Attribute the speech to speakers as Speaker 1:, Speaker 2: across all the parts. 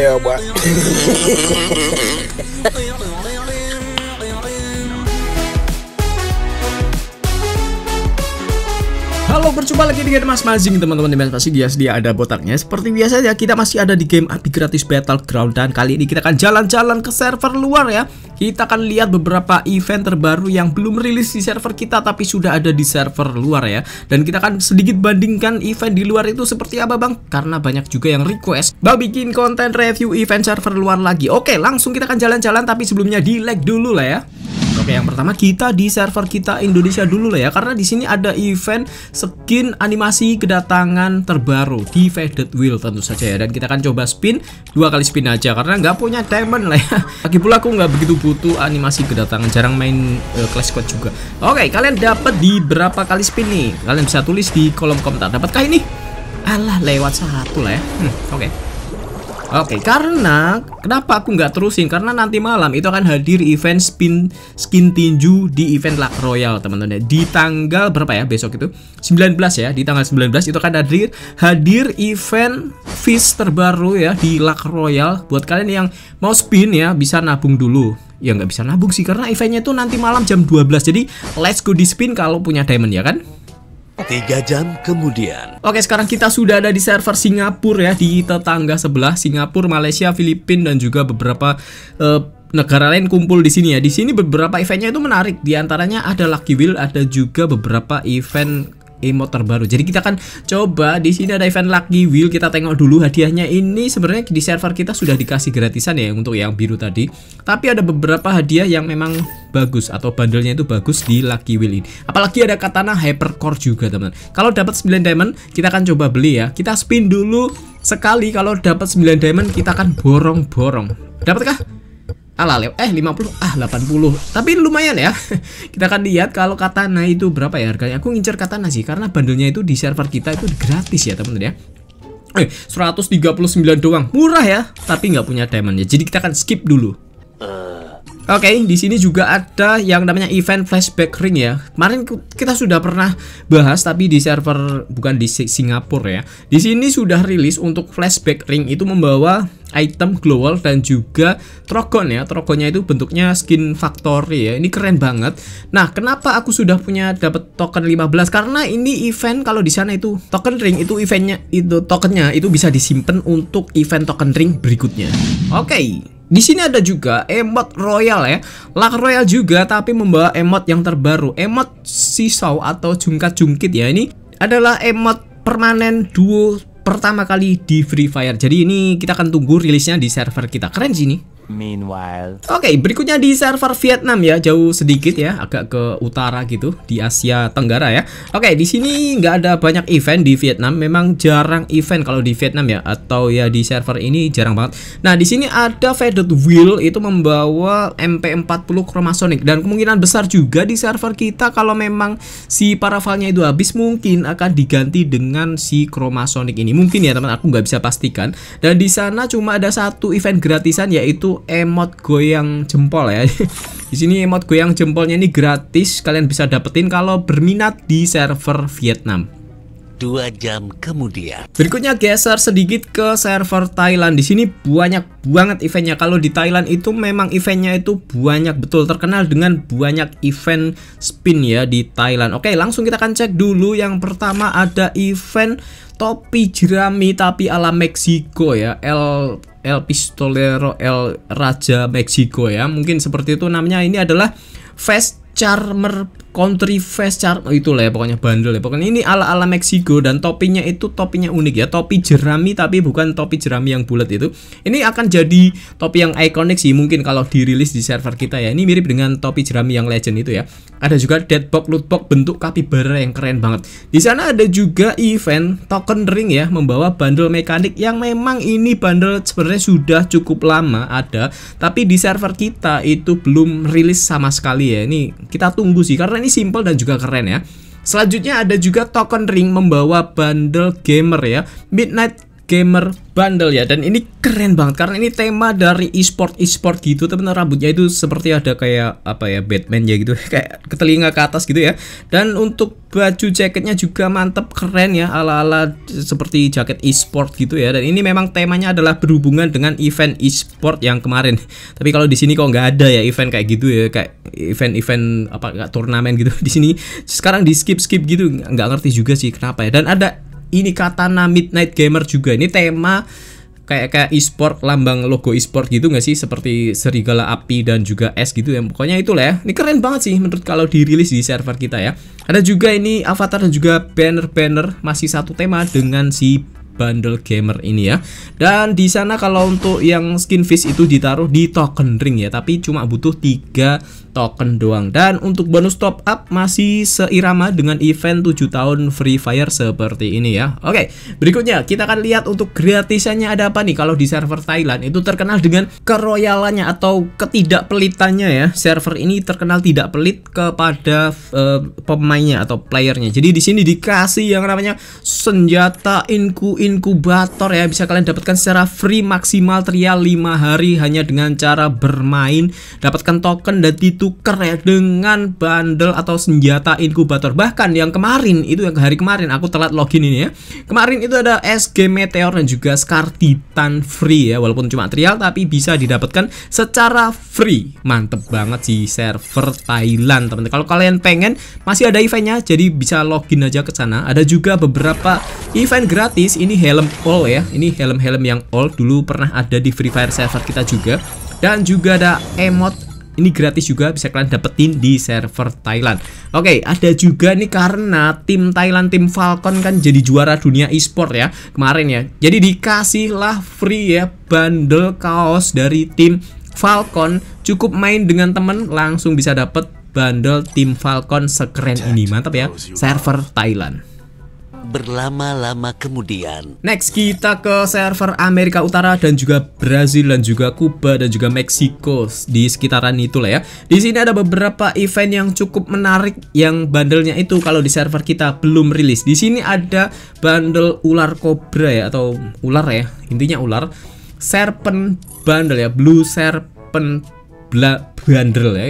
Speaker 1: Elba. berjumpa lagi dengan Mas Mazing teman-teman Mas pasti dia dia ada botaknya seperti biasa ya kita masih ada di game api gratis Battleground dan kali ini kita akan jalan-jalan ke server luar ya kita akan lihat beberapa event terbaru yang belum rilis di server kita tapi sudah ada di server luar ya dan kita akan sedikit bandingkan event di luar itu seperti apa bang karena banyak juga yang request bang bikin konten review event server luar lagi oke langsung kita akan jalan-jalan tapi sebelumnya di like dulu lah ya Oke, yang pertama kita di server kita Indonesia dulu lah ya, karena di sini ada event skin animasi kedatangan terbaru di Faded Wheel tentu saja ya. Dan kita akan coba spin dua kali spin aja karena nggak punya diamond lah ya. Lagi pula aku nggak begitu butuh animasi kedatangan, jarang main uh, Clash Squad juga. Oke, kalian dapat di berapa kali spin nih? Kalian bisa tulis di kolom komentar. Dapatkah ini? Alah, lewat satu lah ya. Hmm, oke. Okay. Oke, okay, karena kenapa aku nggak terusin? Karena nanti malam itu akan hadir event spin skin tinju di event Lak Royal, teman-teman. ya. Di tanggal berapa ya besok itu? 19 ya. Di tanggal 19 itu akan hadir hadir event fish terbaru ya di Lak Royal. Buat kalian yang mau spin ya bisa nabung dulu ya nggak bisa nabung sih karena eventnya itu nanti malam jam 12 jadi let's go di spin kalau punya diamond ya kan Tiga jam kemudian. Oke, sekarang kita sudah ada di server Singapura ya, di tetangga sebelah Singapura, Malaysia, Filipina dan juga beberapa uh, negara lain kumpul di sini ya. Di sini beberapa eventnya itu menarik. Di antaranya ada Lucky Wheel, ada juga beberapa event emote terbaru. Jadi kita akan coba di sini ada event Lucky Wheel. Kita tengok dulu hadiahnya ini sebenarnya di server kita sudah dikasih gratisan ya untuk yang biru tadi. Tapi ada beberapa hadiah yang memang bagus atau bandelnya itu bagus di Lucky Wheel ini. Apalagi ada katana Hypercore juga, teman-teman. Kalau dapat 9 diamond, kita akan coba beli ya. Kita spin dulu sekali kalau dapat 9 diamond kita akan borong-borong. Dapatkah? ala eh 50 ah 80 tapi lumayan ya kita akan lihat kalau katana itu berapa ya harganya aku ngincer katana sih karena bandelnya itu di server kita itu gratis ya teman-teman ya eh 139 doang murah ya tapi nggak punya diamond ya jadi kita akan skip dulu eh. Oke, okay, di sini juga ada yang namanya event flashback ring ya. Kemarin kita sudah pernah bahas tapi di server bukan di Singapura ya. Di sini sudah rilis untuk flashback ring itu membawa item global dan juga trogon ya trogonnya itu bentuknya skin factory ya ini keren banget nah kenapa aku sudah punya dapat token 15 karena ini event kalau di sana itu token ring itu eventnya itu tokennya itu bisa disimpan untuk event token ring berikutnya oke okay. Di sini ada juga emot royal ya. Luck royal juga tapi membawa emot yang terbaru. Emot sisau atau jungkat-jungkit ya. Ini adalah emot permanen duo pertama kali di Free Fire. Jadi ini kita akan tunggu rilisnya di server kita. Keren sih ini. Meanwhile. Oke, okay, berikutnya di server Vietnam ya, jauh sedikit ya, agak ke utara gitu di Asia Tenggara ya. Oke, okay, di sini nggak ada banyak event di Vietnam, memang jarang event kalau di Vietnam ya, atau ya di server ini jarang banget. Nah, di sini ada Faded Will itu membawa MP40 Chromasonic dan kemungkinan besar juga di server kita kalau memang si paravalnya itu habis mungkin akan diganti dengan si Chromasonic ini ini mungkin ya teman aku nggak bisa pastikan dan di sana cuma ada satu event gratisan yaitu emot goyang jempol ya di sini emot goyang jempolnya ini gratis kalian bisa dapetin kalau berminat di server Vietnam dua jam kemudian. Berikutnya geser sedikit ke server Thailand. Di sini banyak banget eventnya. Kalau di Thailand itu memang eventnya itu banyak betul terkenal dengan banyak event spin ya di Thailand. Oke, langsung kita akan cek dulu. Yang pertama ada event topi jerami tapi ala Meksiko ya El El Pistolero El Raja Meksiko ya mungkin seperti itu namanya ini adalah vest charmer country fest char oh, lah ya pokoknya bandel ya pokoknya ini ala ala Meksiko dan topinya itu topinya unik ya topi jerami tapi bukan topi jerami yang bulat itu ini akan jadi topi yang ikonik sih mungkin kalau dirilis di server kita ya ini mirip dengan topi jerami yang legend itu ya ada juga dead box loot box bentuk capybara yang keren banget di sana ada juga event token ring ya membawa bandel mekanik yang memang ini bandel sebenarnya sudah cukup lama ada tapi di server kita itu belum rilis sama sekali ya ini kita tunggu sih karena ini simple dan juga keren ya. Selanjutnya ada juga token ring membawa bundle gamer ya. Midnight Gamer Bundle ya dan ini keren banget karena ini tema dari e-sport e-sport gitu teman rambutnya itu seperti ada kayak apa ya Batman ya gitu kayak ke telinga ke atas gitu ya dan untuk baju jaketnya juga mantep keren ya ala-ala seperti jaket e-sport gitu ya dan ini memang temanya adalah berhubungan dengan event e-sport yang kemarin tapi kalau di sini kok nggak ada ya event kayak gitu ya kayak event-event apa nggak turnamen gitu di sini sekarang di skip skip gitu nggak ngerti juga sih kenapa ya dan ada ini katana midnight gamer juga ini tema kayak kayak e-sport lambang logo e-sport gitu nggak sih seperti serigala api dan juga es gitu ya pokoknya itulah ya ini keren banget sih menurut kalau dirilis di server kita ya ada juga ini avatar dan juga banner-banner masih satu tema dengan si bundle gamer ini ya. Dan di sana kalau untuk yang skin fish itu ditaruh di token ring ya, tapi cuma butuh 3 token doang. Dan untuk bonus top up masih seirama dengan event 7 tahun Free Fire seperti ini ya. Oke, berikutnya kita akan lihat untuk gratisannya ada apa nih kalau di server Thailand itu terkenal dengan keroyalannya atau ketidakpelitannya ya. Server ini terkenal tidak pelit kepada uh, pemainnya atau playernya. Jadi di sini dikasih yang namanya senjata inku inkubator ya bisa kalian dapatkan secara free maksimal trial 5 hari hanya dengan cara bermain dapatkan token dan ditukar ya dengan bundle atau senjata inkubator bahkan yang kemarin itu yang hari kemarin aku telat login ini ya kemarin itu ada SG Meteor dan juga Scar Titan free ya walaupun cuma trial tapi bisa didapatkan secara free mantep banget sih server Thailand teman-teman kalau kalian pengen masih ada eventnya jadi bisa login aja ke sana ada juga beberapa event gratis ini helm all ya. Ini helm-helm yang all dulu pernah ada di Free Fire server kita juga. Dan juga ada emot ini gratis juga bisa kalian dapetin di server Thailand. Oke, okay, ada juga nih karena tim Thailand tim Falcon kan jadi juara dunia e-sport ya kemarin ya. Jadi dikasihlah free ya bundle kaos dari tim Falcon. Cukup main dengan temen langsung bisa dapet bundle tim Falcon sekeren ini. Mantap ya, server Thailand berlama-lama kemudian. Next kita ke server Amerika Utara dan juga Brazil dan juga Kuba dan juga Meksiko di sekitaran itulah ya. Di sini ada beberapa event yang cukup menarik yang bandelnya itu kalau di server kita belum rilis. Di sini ada bandel ular kobra ya atau ular ya, intinya ular. Serpent bandel ya, Blue Serpent bla ya.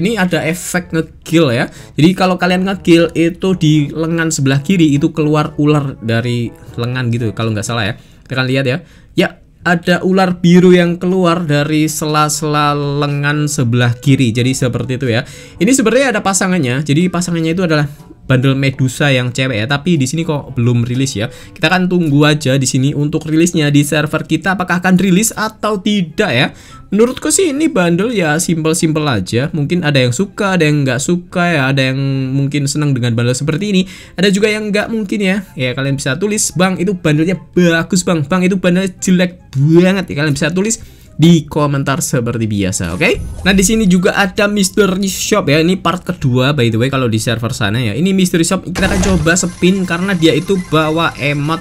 Speaker 1: Ini ada efek ngekill ya. Jadi kalau kalian ngekill itu di lengan sebelah kiri itu keluar ular dari lengan gitu kalau nggak salah ya. Kita lihat ya. Ya, ada ular biru yang keluar dari sela-sela lengan sebelah kiri. Jadi seperti itu ya. Ini sebenarnya ada pasangannya. Jadi pasangannya itu adalah bundle Medusa yang cewek ya, tapi di sini kok belum rilis ya. Kita akan tunggu aja di sini untuk rilisnya di server kita apakah akan rilis atau tidak ya. Menurutku sih ini bundle ya simple-simple aja. Mungkin ada yang suka, ada yang nggak suka ya, ada yang mungkin senang dengan bundle seperti ini. Ada juga yang nggak mungkin ya. Ya kalian bisa tulis, "Bang, itu bundlenya bagus, Bang. Bang, itu bandel jelek banget." Ya kalian bisa tulis di komentar seperti biasa, oke? Okay? Nah, di sini juga ada mystery shop ya. Ini part kedua by the way kalau di server sana ya. Ini mystery shop kita akan coba spin karena dia itu bawa emot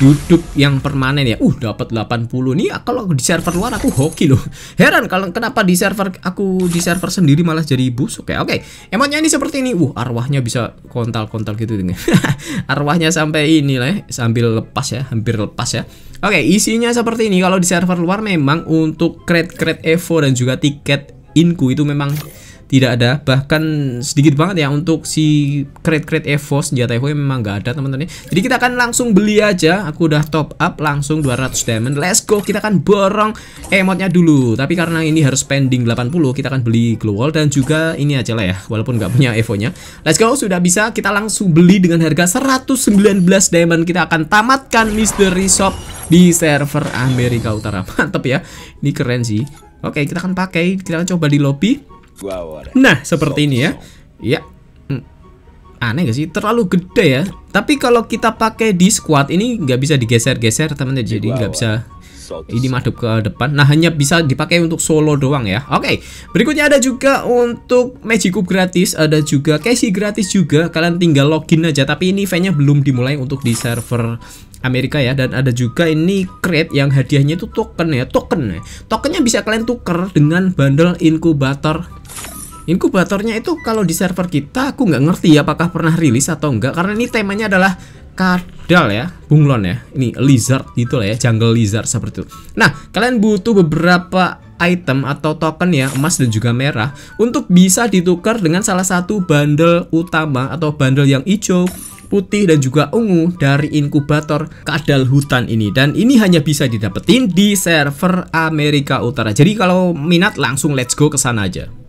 Speaker 1: duduk yang permanen ya. Uh, dapat 80 nih. Kalau di server luar aku hoki loh. Heran kalau kenapa di server aku di server sendiri malah jadi busuk ya. Oke, Emangnya ini seperti ini. Uh, arwahnya bisa kontal-kontal gitu dengan. arwahnya sampai ini lah ya. sambil lepas ya, hampir lepas ya. Oke, isinya seperti ini. Kalau di server luar memang untuk crate-crate Evo dan juga tiket Inku itu memang tidak ada bahkan sedikit banget ya untuk si crate crate evo senjata evo memang nggak ada teman-teman ya. jadi kita akan langsung beli aja aku udah top up langsung 200 diamond let's go kita akan borong emotnya dulu tapi karena ini harus pending 80 kita akan beli glow wall dan juga ini aja lah ya walaupun nggak punya evo nya let's go sudah bisa kita langsung beli dengan harga 119 diamond kita akan tamatkan mystery shop di server Amerika Utara mantep ya ini keren sih Oke kita akan pakai kita akan coba di lobby Nah, seperti ini ya. Ya. Aneh gak sih? Terlalu gede ya. Tapi kalau kita pakai di squat ini nggak bisa digeser-geser teman-teman. Jadi nggak bisa ini madep ke depan. Nah, hanya bisa dipakai untuk solo doang ya. Oke, berikutnya ada juga untuk Magic Cube gratis, ada juga Casey gratis juga. Kalian tinggal login aja, tapi ini eventnya belum dimulai untuk di server Amerika ya dan ada juga ini crate yang hadiahnya itu token ya token ya tokennya bisa kalian tuker dengan bundle inkubator Inkubatornya itu kalau di server kita aku nggak ngerti ya apakah pernah rilis atau enggak karena ini temanya adalah kadal ya, bunglon ya. Ini lizard gitu lah ya, jungle lizard seperti itu. Nah, kalian butuh beberapa item atau token ya emas dan juga merah untuk bisa ditukar dengan salah satu bundle utama atau bundle yang hijau putih dan juga ungu dari inkubator kadal hutan ini dan ini hanya bisa didapetin di server Amerika Utara jadi kalau minat langsung let's go ke sana aja